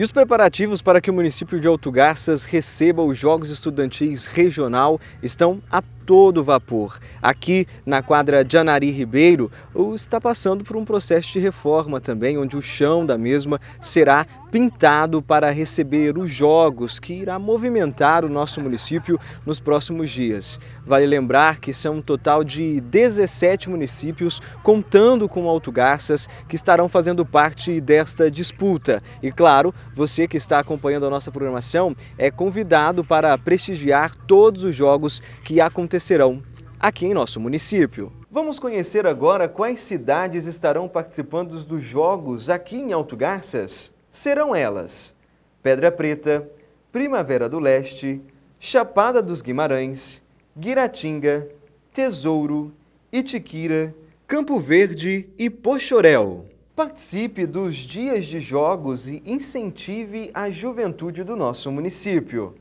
E os preparativos para que o município de Alto Garças receba os Jogos Estudantis Regional estão a todo vapor. Aqui na quadra Janari Ribeiro, está passando por um processo de reforma também, onde o chão da mesma será pintado para receber os jogos que irá movimentar o nosso município nos próximos dias. Vale lembrar que são um total de 17 municípios, contando com Alto Garças, que estarão fazendo parte desta disputa. E claro, você que está acompanhando a nossa programação é convidado para prestigiar todos os jogos que acontecerão acontecerão aqui em nosso município. Vamos conhecer agora quais cidades estarão participando dos Jogos aqui em Alto Garças. Serão elas Pedra Preta, Primavera do Leste, Chapada dos Guimarães, Guiratinga, Tesouro, Itiquira, Campo Verde e Pochorel. Participe dos dias de jogos e incentive a juventude do nosso município.